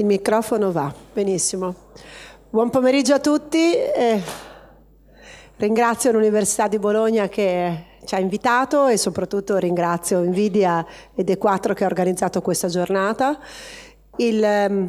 Il microfono va, benissimo. Buon pomeriggio a tutti. Eh, ringrazio l'Università di Bologna che ci ha invitato e soprattutto ringrazio Nvidia ed E4 che ha organizzato questa giornata. Il, ehm,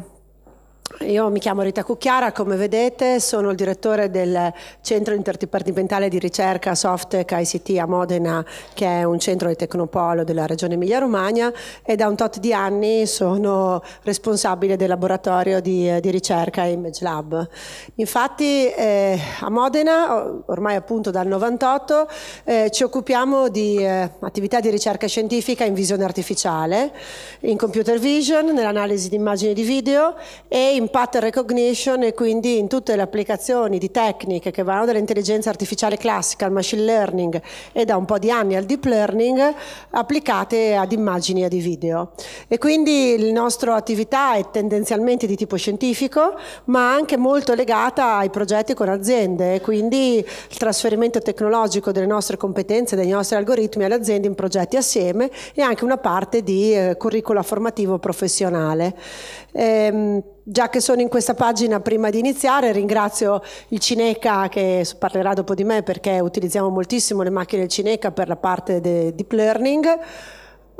io mi chiamo Rita Cucchiara, come vedete sono il direttore del Centro Interdipartimentale di Ricerca Softec ICT a Modena, che è un centro di tecnopolo della regione Emilia-Romagna e da un tot di anni sono responsabile del laboratorio di, di ricerca Image Lab. Infatti eh, a Modena, ormai appunto dal 98, eh, ci occupiamo di eh, attività di ricerca scientifica in visione artificiale, in computer vision, nell'analisi di immagini e di video e in in pattern recognition e quindi in tutte le applicazioni di tecniche che vanno dall'intelligenza artificiale classica al machine learning e da un po' di anni al deep learning applicate ad immagini e di video. E quindi la nostra attività è tendenzialmente di tipo scientifico ma anche molto legata ai progetti con aziende e quindi il trasferimento tecnologico delle nostre competenze, dei nostri algoritmi alle aziende in progetti assieme e anche una parte di eh, curricula formativo professionale. Ehm, Già che sono in questa pagina, prima di iniziare, ringrazio il Cineca che parlerà dopo di me perché utilizziamo moltissimo le macchine del Cineca per la parte del deep learning.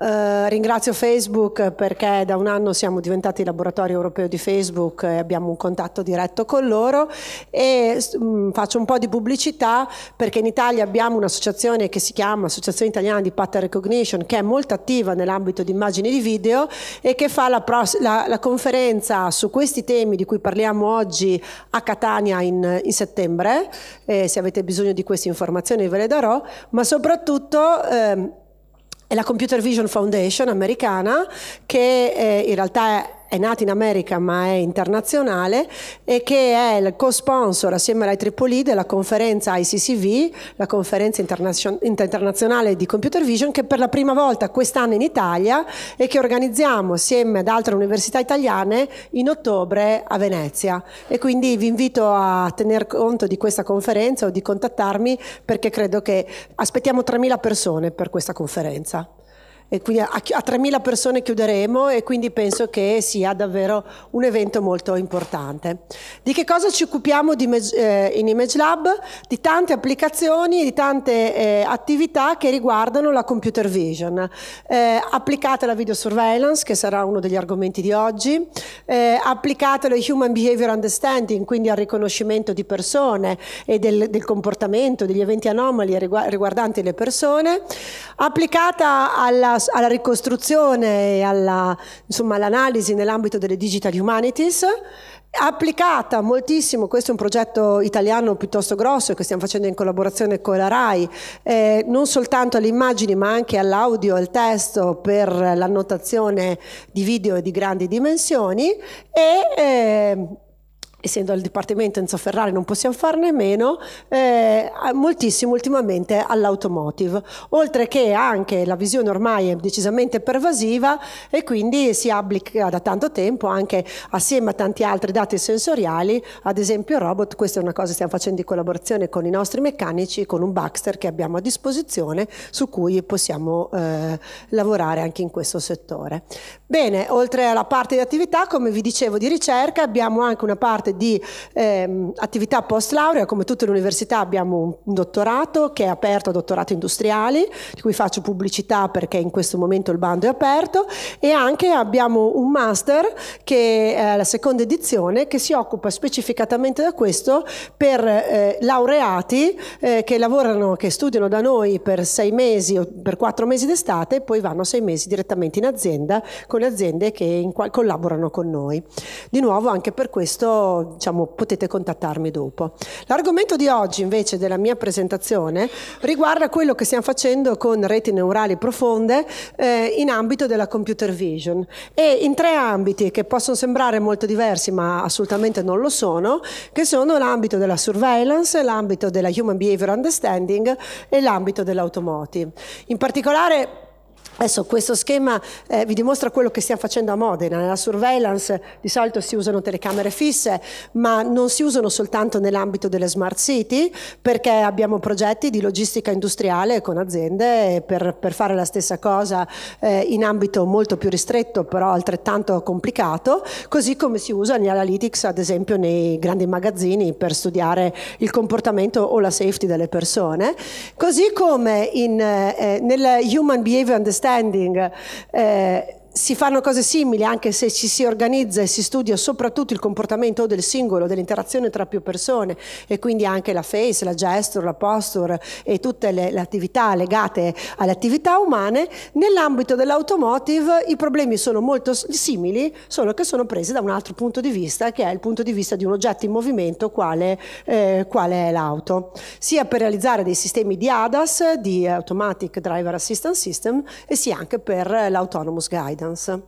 Eh, ringrazio Facebook perché da un anno siamo diventati laboratorio europeo di Facebook e abbiamo un contatto diretto con loro e mh, mm, faccio un po' di pubblicità perché in Italia abbiamo un'associazione che si chiama Associazione Italiana di Pattern Recognition che è molto attiva nell'ambito di immagini di video e che fa la, la, la, conferenza su questi temi di cui parliamo oggi a Catania in, in settembre eh, se avete bisogno di queste informazioni ve le darò ma soprattutto ehm, è la Computer Vision Foundation americana che eh, in realtà è è nata in America ma è internazionale e che è il co-sponsor assieme alla IEEE della conferenza ICCV, la conferenza internazion internazionale di computer vision che per la prima volta quest'anno in Italia e che organizziamo assieme ad altre università italiane in ottobre a Venezia e quindi vi invito a tener conto di questa conferenza o di contattarmi perché credo che aspettiamo 3.000 persone per questa conferenza e quindi a, a 3.000 persone chiuderemo e quindi penso che sia davvero un evento molto importante. Di che cosa ci occupiamo image, eh, in Image Lab? Di tante applicazioni e di tante eh, attività che riguardano la computer vision, eh, applicate alla video surveillance che sarà uno degli argomenti di oggi, eh, applicate allo human behavior understanding, quindi al riconoscimento di persone e del, del comportamento, degli eventi anomali riguardanti le persone, applicata alla alla ricostruzione e all'analisi nell'ambito delle digital humanities applicata moltissimo, questo è un progetto italiano piuttosto grosso che stiamo facendo in collaborazione con la RAI, eh, non soltanto alle immagini ma anche all'audio, al testo per l'annotazione di video di grandi dimensioni e eh, essendo il Dipartimento Enzo Ferrari non possiamo farne meno, eh, moltissimo ultimamente all'automotive, oltre che anche la visione ormai è decisamente pervasiva e quindi si applica da tanto tempo anche assieme a tanti altri dati sensoriali, ad esempio il robot, questa è una cosa che stiamo facendo in collaborazione con i nostri meccanici, con un Baxter che abbiamo a disposizione su cui possiamo eh, lavorare anche in questo settore. Bene, oltre alla parte di attività, come vi dicevo di ricerca, abbiamo anche una parte parte di eh, attività post laurea, come tutte le università abbiamo un dottorato che è aperto a dottorati industriali, di cui faccio pubblicità perché in questo momento il bando è aperto, e anche abbiamo un master che è la seconda edizione che si occupa specificatamente da questo per eh, laureati eh, che lavorano, che studiano da noi per sei mesi o per quattro mesi d'estate e poi vanno sei mesi direttamente in azienda con le aziende che in, collaborano con noi. Di nuovo anche per questo diciamo, potete contattarmi dopo. L'argomento di oggi invece della mia presentazione riguarda quello che stiamo facendo con reti neurali profonde eh, in ambito della computer vision e in tre ambiti che possono sembrare molto diversi ma assolutamente non lo sono, che sono l'ambito della surveillance, l'ambito della human behavior understanding e l'ambito dell'automotive. In particolare Adesso questo schema eh, vi dimostra quello che stiamo facendo a Modena. Nella surveillance di solito si usano telecamere fisse, ma non si usano soltanto nell'ambito delle smart city, perché abbiamo progetti di logistica industriale con aziende per, per fare la stessa cosa eh, in ambito molto più ristretto, però altrettanto complicato, così come si usa negli analytics, ad esempio nei grandi magazzini per studiare il comportamento o la safety delle persone, così come in, eh, nel Human Behavior and understanding eh, si fanno cose simili anche se ci si organizza e si studia soprattutto il comportamento del singolo, dell'interazione tra più persone e quindi anche la face, la gesture, la posture e tutte le, le attività legate alle attività umane, nell'ambito dell'automotive i problemi sono molto simili, solo che sono presi da un altro punto di vista che è il punto di vista di un oggetto in movimento quale, eh, quale è l'auto, sia per realizzare dei sistemi di ADAS, di Automatic Driver Assistance System e sia anche per l'Autonomous Guidance governance.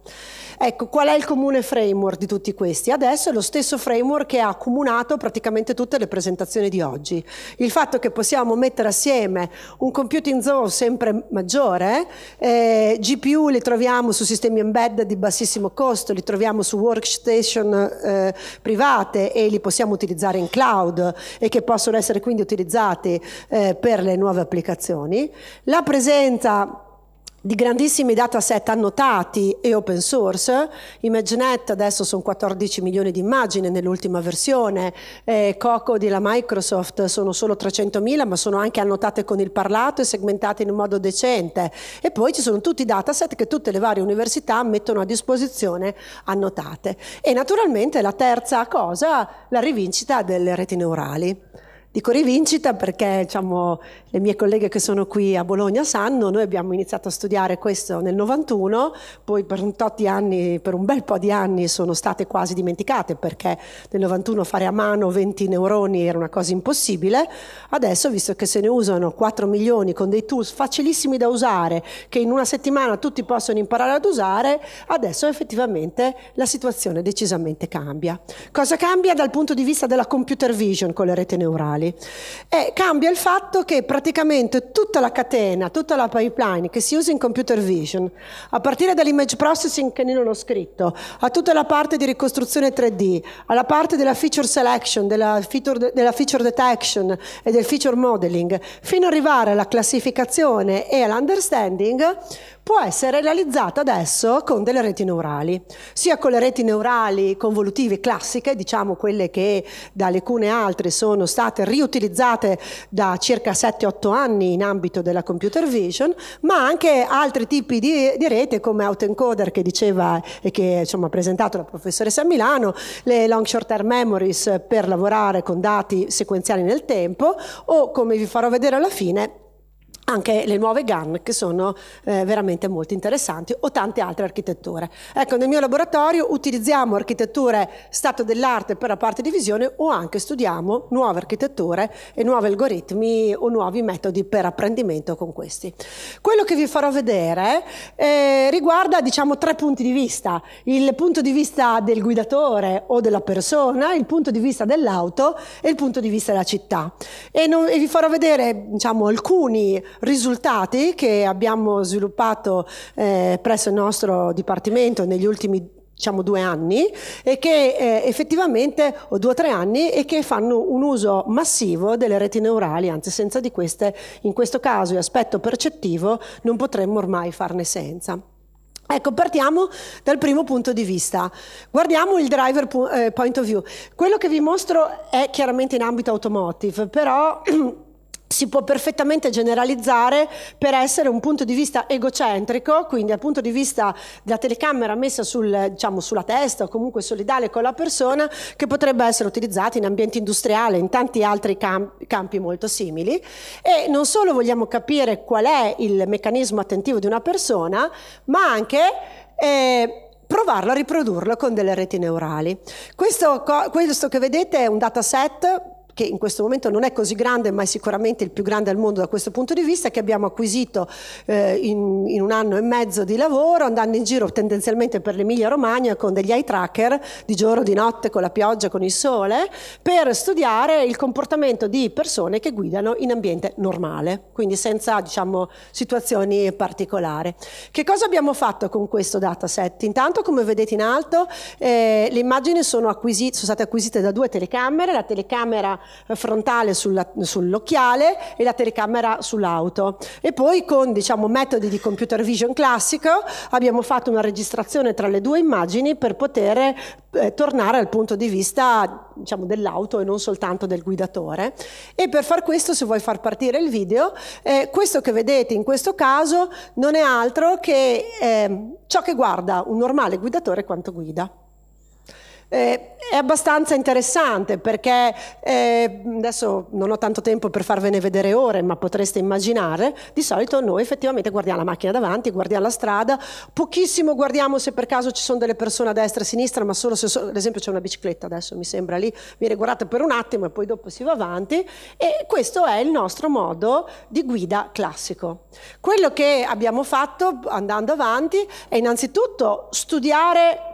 Ecco, qual è il comune framework di tutti questi? Adesso è lo stesso framework che ha accomunato praticamente tutte le presentazioni di oggi. Il fatto che possiamo mettere assieme un computing zone sempre maggiore, eh, GPU li troviamo su sistemi embedded di bassissimo costo, li troviamo su workstation eh, private e li possiamo utilizzare in cloud e che possono essere quindi utilizzati eh, per le nuove applicazioni. La presenza di grandissimi dataset annotati e open source. ImageNet adesso sono 14 milioni di immagini nell'ultima versione, eh, Coco della Microsoft sono solo 300 mila ma sono anche annotate con il parlato e segmentate in un modo decente. E poi ci sono tutti i dataset che tutte le varie università mettono a disposizione annotate. E naturalmente la terza cosa, la rivincita delle reti neurali. Dico rivincita perché diciamo, le mie colleghe che sono qui a Bologna sanno, noi abbiamo iniziato a studiare questo nel 91, poi per un, anni, per un bel po' di anni sono state quasi dimenticate perché nel 91 fare a mano 20 neuroni era una cosa impossibile, adesso visto che se ne usano 4 milioni con dei tools facilissimi da usare, che in una settimana tutti possono imparare ad usare, adesso effettivamente la situazione decisamente cambia. Cosa cambia dal punto di vista della computer vision con le reti neurali? E eh, cambia il fatto che praticamente praticamente tutta la catena, tutta la pipeline che si usa in computer vision, a partire dall'image processing che non ho scritto, a tutta la parte di ricostruzione 3D, alla parte della feature selection, della feature, della feature detection e del feature modeling, fino ad arrivare alla classificazione e all'understanding, può essere realizzata adesso con delle reti neurali, sia con le reti neurali convolutive classiche, diciamo quelle che da alcune altre sono state riutilizzate da circa 7-8 anni in ambito della computer vision, ma anche altri tipi di, di rete come autoencoder che diceva e che insomma, ha presentato la professoressa Milano, le long short term memories per lavorare con dati sequenziali nel tempo o come vi farò vedere alla fine anche le nuove GAN che sono eh, veramente molto interessanti o tante altre architetture. Ecco, nel mio laboratorio utilizziamo architetture stato dell'arte per la parte di visione o anche studiamo nuove architetture e nuovi algoritmi o nuovi metodi per apprendimento con questi. Quello che vi farò vedere eh, riguarda diciamo tre punti di vista, il punto di vista del guidatore o della persona, il punto di vista dell'auto e il punto di vista della città. E, non, e vi farò vedere diciamo, alcuni risultati che abbiamo sviluppato eh, presso il nostro Dipartimento negli ultimi diciamo due anni e che eh, effettivamente o due o tre anni e che fanno un uso massivo delle reti neurali, anzi senza di queste in questo caso e aspetto percettivo non potremmo ormai farne senza. Ecco, partiamo dal primo punto di vista. Guardiamo il driver eh, point of view. Quello che vi mostro è chiaramente in ambito automotive, però si può perfettamente generalizzare per essere un punto di vista egocentrico, quindi dal punto di vista della telecamera messa sul, diciamo, sulla testa o comunque solidale con la persona, che potrebbe essere utilizzata in ambiente industriale, in tanti altri camp campi molto simili. E non solo vogliamo capire qual è il meccanismo attentivo di una persona, ma anche... Eh, provarlo a riprodurlo con delle reti neurali. questo, questo che vedete è un dataset che in questo momento non è così grande, ma è sicuramente il più grande al mondo da questo punto di vista, che abbiamo acquisito eh, in, in, un anno e mezzo di lavoro, andando in giro tendenzialmente per l'Emilia Romagna con degli eye tracker di giorno, di notte, con la pioggia, con il sole, per studiare il comportamento di persone che guidano in ambiente normale, quindi senza diciamo, situazioni particolari. Che cosa abbiamo fatto con questo dataset? Intanto, come vedete in alto, eh, le immagini sono, sono state acquisite da due telecamere, la telecamera frontale sulla, sull'occhiale e la telecamera sull'auto. E poi con diciamo, metodi di computer vision classico abbiamo fatto una registrazione tra le due immagini per poter eh, tornare al punto di vista diciamo, dell'auto e non soltanto del guidatore. E per far questo, se vuoi far partire il video, eh, questo che vedete in questo caso non è altro che eh, ciò che guarda un normale guidatore quanto guida. Eh, è abbastanza interessante perché eh, adesso non ho tanto tempo per farvene vedere ore, ma potreste immaginare, di solito noi effettivamente guardiamo la macchina davanti, guardiamo la strada, pochissimo guardiamo se per caso ci sono delle persone a destra e a sinistra, ma solo se, so, ad esempio, c'è una bicicletta adesso mi sembra lì, viene guardata per un attimo e poi dopo si va avanti e questo è il nostro modo di guida classico. Quello che abbiamo fatto andando avanti è innanzitutto studiare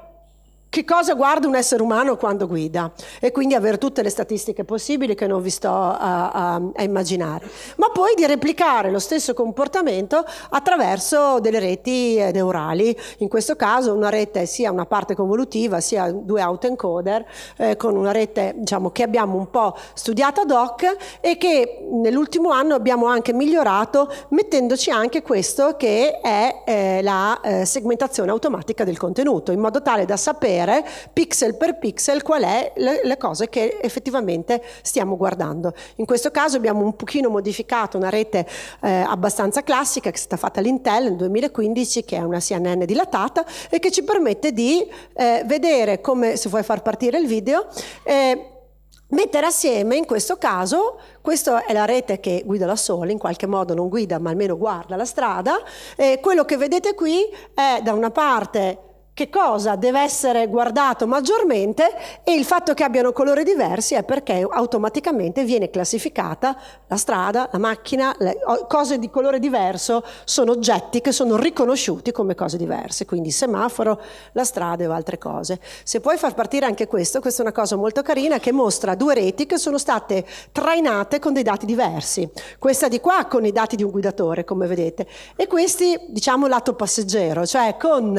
che cosa guarda un essere umano quando guida e quindi avere tutte le statistiche possibili che non vi sto a, a, a, immaginare, ma poi di replicare lo stesso comportamento attraverso delle reti eh, neurali, in questo caso una rete sia una parte convolutiva sia due autoencoder eh, con una rete diciamo, che abbiamo un po' studiata ad hoc e che nell'ultimo anno abbiamo anche migliorato mettendoci anche questo che è eh, la eh, segmentazione automatica del contenuto in modo tale da sapere vedere pixel per pixel qual è le, le cose che effettivamente stiamo guardando. In questo caso abbiamo un pochino modificato una rete eh, abbastanza classica che è stata fatta all'Intel nel 2015 che è una CNN dilatata e che ci permette di eh, vedere come, se vuoi far partire il video, eh, mettere assieme in questo caso questa è la rete che guida da sole, in qualche modo non guida ma almeno guarda la strada e quello che vedete qui è da una parte che cosa deve essere guardato maggiormente e il fatto che abbiano colori diversi è perché automaticamente viene classificata la strada, la macchina, cose di colore diverso sono oggetti che sono riconosciuti come cose diverse, quindi il semaforo, la strada o altre cose. Se puoi far partire anche questo, questa è una cosa molto carina che mostra due reti che sono state trainate con dei dati diversi. Questa di qua con i dati di un guidatore, come vedete, e questi diciamo lato passeggero, cioè con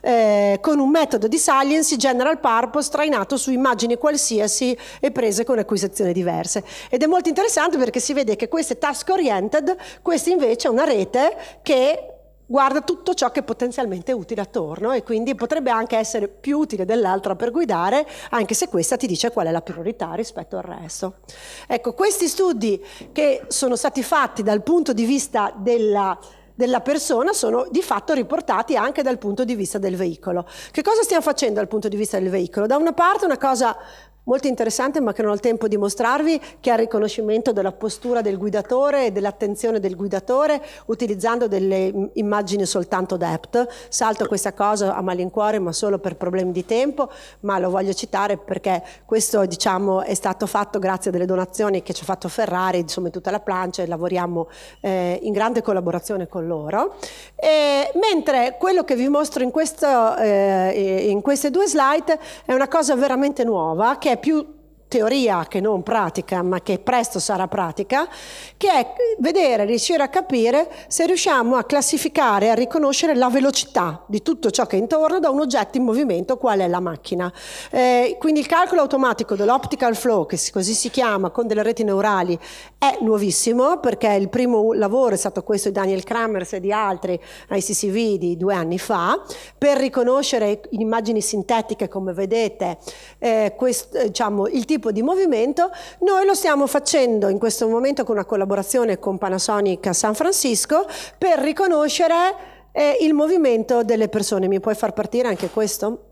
eh, eh, con un metodo di saliency general purpose trainato su immagini qualsiasi e prese con acquisizioni diverse. Ed è molto interessante perché si vede che questa è task oriented, questa invece è una rete che guarda tutto ciò che è potenzialmente utile attorno e quindi potrebbe anche essere più utile dell'altra per guidare, anche se questa ti dice qual è la priorità rispetto al resto. Ecco, questi studi che sono stati fatti dal punto di vista della della persona sono di fatto riportati anche dal punto di vista del veicolo. Che cosa stiamo facendo dal punto di vista del veicolo? Da una parte una cosa molto interessante ma che non ho il tempo di mostrarvi, che è il riconoscimento della postura del guidatore e dell'attenzione del guidatore utilizzando delle immagini soltanto depth. Salto questa cosa a malincuore ma solo per problemi di tempo, ma lo voglio citare perché questo diciamo, è stato fatto grazie a delle donazioni che ci ha fatto Ferrari, insomma tutta la plancia e lavoriamo eh, in grande collaborazione con loro. E, mentre quello che vi mostro in, questo, eh, in queste due slide è una cosa veramente nuova che che è più teoria che non pratica, ma che presto sarà pratica, che è vedere, riuscire a capire se riusciamo a classificare, a riconoscere la velocità di tutto ciò che è intorno da un oggetto in movimento, qual è la macchina. Eh, quindi il calcolo automatico dell'optical flow, che così si chiama, con delle reti neurali, è nuovissimo perché il primo lavoro è stato questo di Daniel Kramers e di altri ai CCV di due anni fa, per riconoscere in immagini sintetiche, come vedete, eh, questo, eh, diciamo, il tipo tipo di movimento, noi lo stiamo facendo in questo momento con una collaborazione con Panasonic a San Francisco per riconoscere eh, il movimento delle persone. Mi puoi far partire anche questo?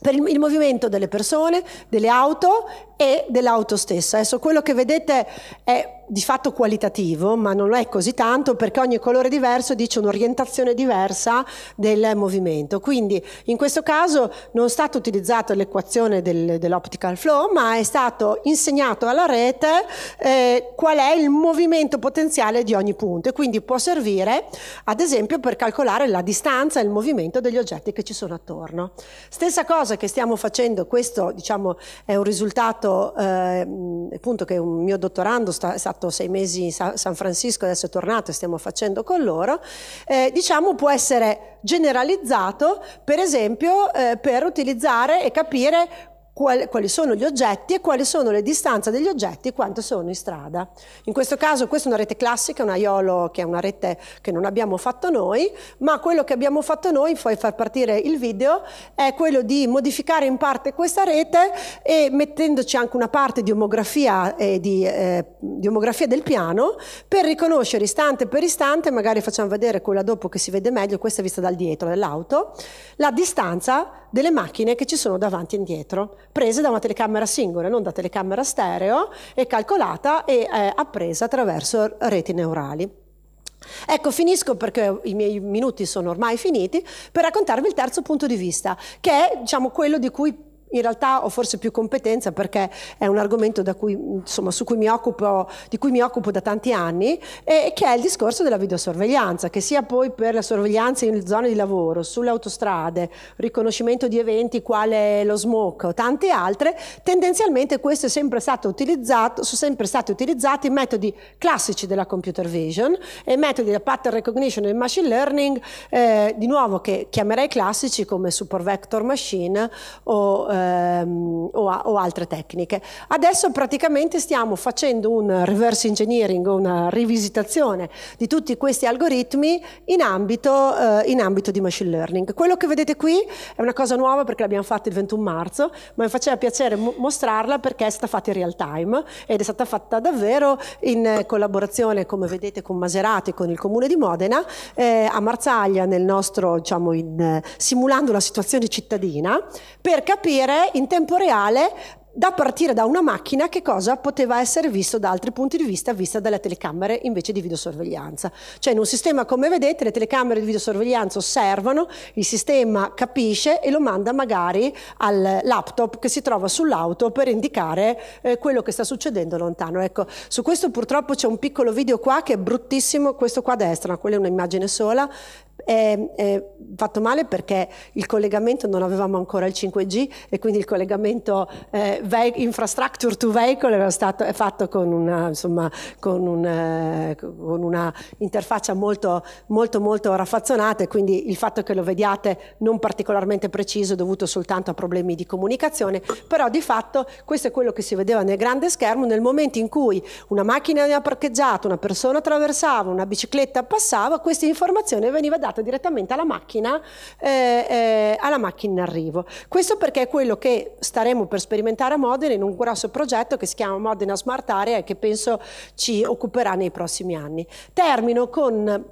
per il, il, movimento delle persone, delle auto e dell'auto stessa. Adesso quello che vedete è di fatto qualitativo, ma non lo è così tanto perché ogni colore diverso dice un'orientazione diversa del movimento. Quindi in questo caso non è stata utilizzata l'equazione del, dell'optical flow, ma è stato insegnato alla rete eh, qual è il movimento potenziale di ogni punto e quindi può servire ad esempio per calcolare la distanza e il movimento degli oggetti che ci sono attorno. Stessa cosa che stiamo facendo, questo diciamo è un risultato eh, appunto che un mio dottorando sta, è stato fatto sei mesi in San Francisco, adesso è tornato e stiamo facendo con loro, eh, diciamo può essere generalizzato per esempio eh, per utilizzare e capire quali sono gli oggetti e quali sono le distanze degli oggetti e quanto sono in strada. In questo caso questa è una rete classica, una IOLO che è una rete che non abbiamo fatto noi, ma quello che abbiamo fatto noi, poi far partire il video, è quello di modificare in parte questa rete e mettendoci anche una parte di omografia, eh, di, eh, di omografia del piano per riconoscere istante per istante, magari facciamo vedere quella dopo che si vede meglio, questa è vista dal dietro dell'auto, la distanza delle macchine che ci sono davanti e indietro prese da una telecamera singola, non da telecamera stereo, e calcolata e eh, appresa attraverso reti neurali. Ecco, finisco perché i miei minuti sono ormai finiti per raccontarvi il terzo punto di vista, che è diciamo, quello di cui in realtà ho forse più competenza perché è un argomento cui, insomma, cui occupo, di cui mi occupo da tanti anni e che è il discorso della videosorveglianza, che sia poi per la sorveglianza in zone di lavoro, sulle autostrade, riconoscimento di eventi quale lo smoke o tante altre, tendenzialmente questo è sempre stato utilizzato, sono sempre stati utilizzati metodi classici della computer vision e metodi da pattern recognition e machine learning, eh, di nuovo che chiamerei classici come support vector machine o eh, ehm, o, a, o, altre tecniche. Adesso praticamente stiamo facendo un reverse engineering, una rivisitazione di tutti questi algoritmi in ambito, eh, in ambito di machine learning. Quello che vedete qui è una cosa nuova perché l'abbiamo fatta il 21 marzo, ma mi faceva piacere mostrarla perché è stata fatta in real time ed è stata fatta davvero in collaborazione, come vedete, con Maserati, con il Comune di Modena, eh, a Marzaglia, nostro, diciamo, in, simulando la situazione cittadina, per capire vedere in tempo reale da partire da una macchina che cosa poteva essere visto da altri punti di vista, vista dalle telecamere invece di videosorveglianza. Cioè in un sistema come vedete le telecamere di videosorveglianza osservano, il sistema capisce e lo manda magari al laptop che si trova sull'auto per indicare eh, quello che sta succedendo lontano. Ecco, su questo purtroppo c'è un piccolo video qua che è bruttissimo, questo qua a destra, quella è un'immagine sola, è, è, fatto male perché il collegamento non avevamo ancora il 5G e quindi il collegamento eh, infrastructure to vehicle era stato, è fatto con una, insomma, con, un, eh, con una interfaccia molto, molto, molto raffazzonata e quindi il fatto che lo vediate non particolarmente preciso è dovuto soltanto a problemi di comunicazione, però di fatto questo è quello che si vedeva nel grande schermo nel momento in cui una macchina era parcheggiata, una persona attraversava, una bicicletta passava, questa informazione veniva data inviata direttamente alla macchina, eh, eh, alla macchina in arrivo. Questo perché è quello che staremo per sperimentare a Modena in un grosso progetto che si chiama Modena Smart Area e che penso ci occuperà nei prossimi anni. Termino con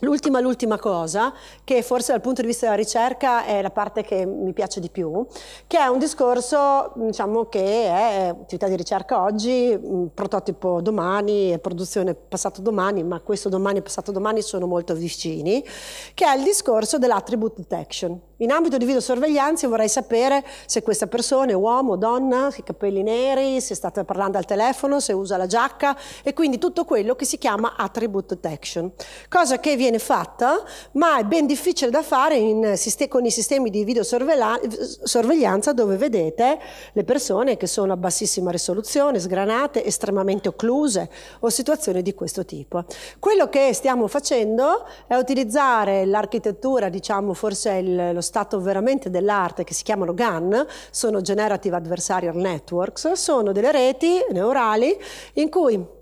L'ultima, l'ultima cosa, che forse dal punto di vista della ricerca è la parte che mi piace di più, che è un discorso diciamo, che è attività di ricerca oggi, mm, prototipo domani, produzione passato domani, ma questo domani e passato domani sono molto vicini, che è il discorso dell'attribute detection. In ambito di videosorveglianza vorrei sapere se questa persona è uomo, donna, se ha i capelli neri, se sta parlando al telefono, se usa la giacca e quindi tutto quello che si chiama attribute detection, cosa che viene viene fatta, ma è ben difficile da fare in, con i sistemi di videosorveglianza dove vedete le persone che sono a bassissima risoluzione, sgranate, estremamente occluse o situazioni di questo tipo. Quello che stiamo facendo è utilizzare l'architettura, diciamo forse il, lo stato veramente dell'arte che si chiamano GAN, sono Generative Adversarial Networks, sono delle reti neurali in cui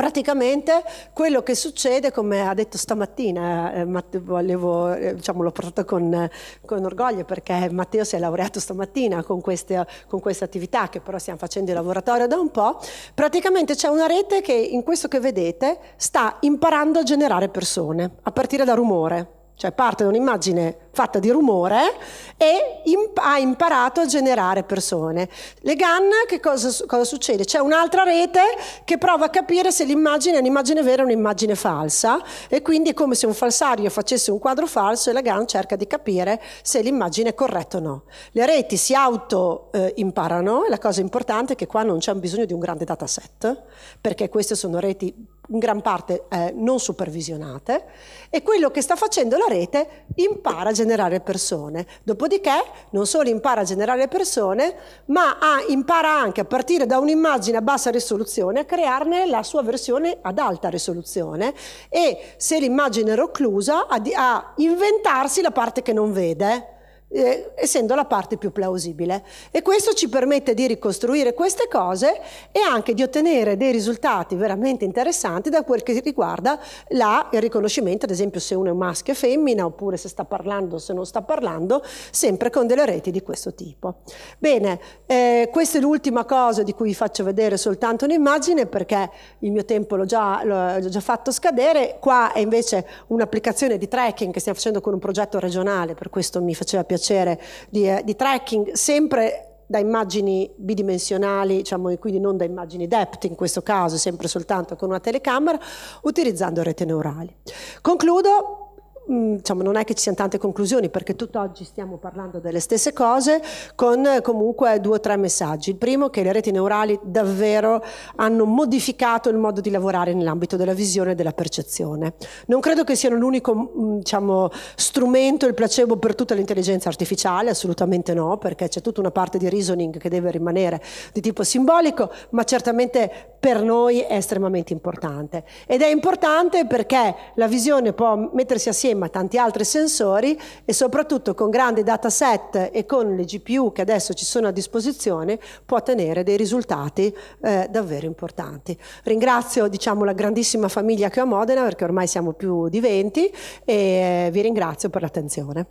praticamente quello che succede, come ha detto stamattina, eh, Matteo, volevo, eh, diciamo, l'ho portato con, eh, con, orgoglio perché Matteo si è laureato stamattina con queste, con queste attività che però stiamo facendo in laboratorio da un po', praticamente c'è una rete che in questo che vedete sta imparando a generare persone, a partire da rumore cioè parte da un'immagine fatta di rumore e imp- ha imparato a generare persone. Le GAN, che cosa, cosa, succede? C'è un'altra rete che prova a capire se l'immagine è un'immagine vera o un'immagine falsa e quindi è come se un falsario facesse un quadro falso e la GAN cerca di capire se l'immagine è corretta o no. Le reti si auto eh, imparano e la cosa importante è che qua non c'è bisogno di un grande dataset perché queste sono reti in gran parte eh, non supervisionate e quello che sta facendo la rete impara a generare persone. Dopodiché non solo impara a generare persone, ma ah, impara anche a partire da un'immagine a bassa risoluzione a crearne la sua versione ad alta risoluzione e se l'immagine è occlusa a, a inventarsi la parte che non vede eh, essendo la parte più plausibile. E questo ci permette di ricostruire queste cose e anche di ottenere dei risultati veramente interessanti da quel che riguarda la, il riconoscimento, ad esempio se uno è maschio e femmina, oppure se sta parlando o se non sta parlando, sempre con delle reti di questo tipo. Bene, eh, questa è l'ultima cosa di cui vi faccio vedere soltanto un'immagine perché il mio tempo l'ho già, l'ho già fatto scadere. Qua è invece un'applicazione di tracking che stiamo facendo con un progetto regionale, per questo mi faceva piacere piacere di, eh, di trekking, sempre da immagini bidimensionali, diciamo, e quindi non da immagini depth in questo caso, sempre soltanto con una telecamera, utilizzando rete neurali. Concludo diciamo, non è che ci siano tante conclusioni perché tutt'oggi stiamo parlando delle stesse cose con eh, comunque due o tre messaggi. Il primo è che le reti neurali davvero hanno modificato il modo di lavorare nell'ambito della visione e della percezione. Non credo che siano l'unico mm, diciamo, strumento, il placebo per tutta l'intelligenza artificiale, assolutamente no, perché c'è tutta una parte di reasoning che deve rimanere di tipo simbolico, ma certamente per noi è estremamente importante. Ed è importante perché la visione può mettersi assieme insieme a tanti altri sensori e soprattutto con grandi dataset e con le GPU che adesso ci sono a disposizione può ottenere dei risultati eh, davvero importanti. Ringrazio diciamo, la grandissima famiglia che ho a Modena perché ormai siamo più di 20 e eh, vi ringrazio per l'attenzione.